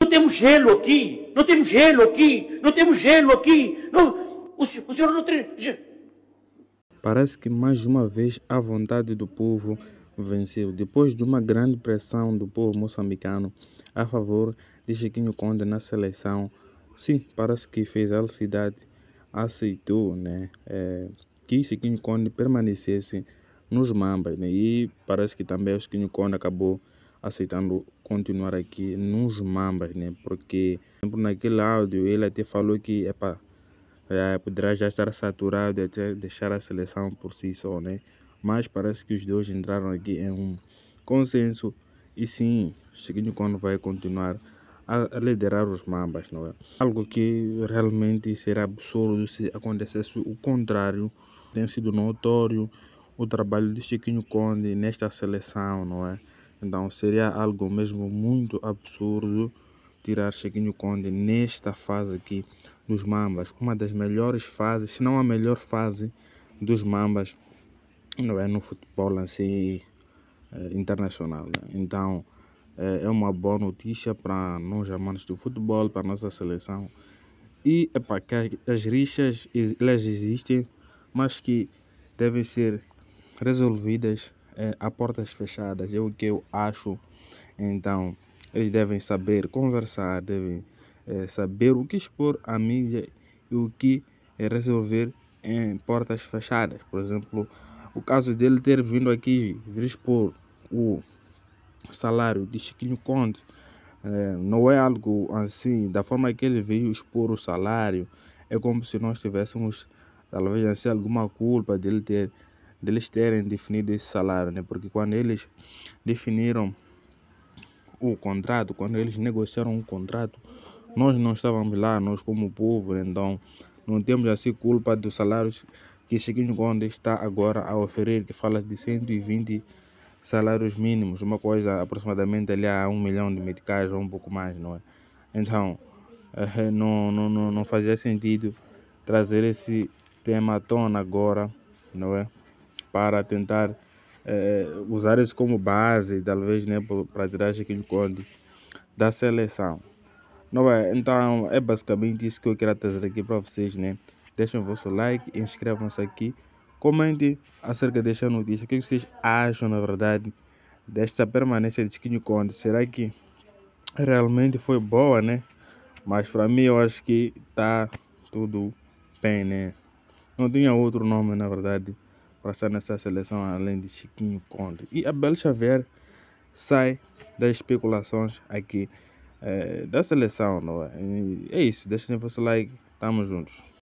Não temos gelo aqui, não temos gelo aqui, não temos gelo aqui. Não, o, o senhor não tem. Parece que mais uma vez a vontade do povo venceu. Depois de uma grande pressão do povo moçambicano a favor de Chiquinho Conde na seleção, sim, parece que fez a cidade aceitou, né, é, que Chiquinho Conde permanecesse nos Mambas, né, e parece que também o Chiquinho Conde acabou aceitando continuar aqui nos mambas, né? Porque naquele áudio ele até falou que epa, é, poderá já estar saturado e até deixar a seleção por si só, né? Mas parece que os dois entraram aqui em um consenso e sim, Chiquinho quando vai continuar a liderar os mambas, não é? Algo que realmente será absurdo se acontecesse o contrário. Tem sido notório o trabalho de Chiquinho Conde nesta seleção, não é? Então seria algo mesmo muito absurdo tirar Chiquinho Conde nesta fase aqui dos Mambas. Uma das melhores fases, se não a melhor fase dos Mambas não é, no futebol assim, é, internacional. Né? Então é, é uma boa notícia para nós amantes do futebol, para a nossa seleção. E é para que as rixas elas existem, mas que devem ser resolvidas eh, a portas fechadas, é o que eu acho. Então, eles devem saber conversar, devem eh, saber o que expor à mídia e o que eh, resolver em portas fechadas. Por exemplo, o caso dele ter vindo aqui vir expor o salário de Chiquinho Conde não é algo assim, da forma que ele veio expor o salário, é como se nós tivéssemos talvez assim, alguma culpa dele ter deles terem definido esse salário, né? Porque quando eles definiram o contrato, quando eles negociaram o contrato, nós não estávamos lá, nós como povo, né? então não temos assim culpa dos salários que Chiquinho onde está agora a oferecer, que fala de 120 salários mínimos, uma coisa aproximadamente ali a um milhão de medicais ou um pouco mais, não é? Então, eh, eh, não, não, não, não fazia sentido trazer esse tema à tona agora, não é? para tentar eh, usar isso como base, talvez né, para tirar aquele código da seleção. Não é? Então é basicamente isso que eu quero trazer aqui para vocês. Né? Deixem o vosso like, inscrevam-se aqui, comentem acerca desta notícia. O que vocês acham, na verdade, desta permanência de Skinny Conde? Será que realmente foi boa, né? Mas para mim eu acho que tá tudo bem, né? Não tinha outro nome, na verdade, para estar nessa seleção, além de Chiquinho Conde. E Abel Xavier sai das especulações aqui é, da seleção, não é? E é isso, deixem seu like, tamo juntos.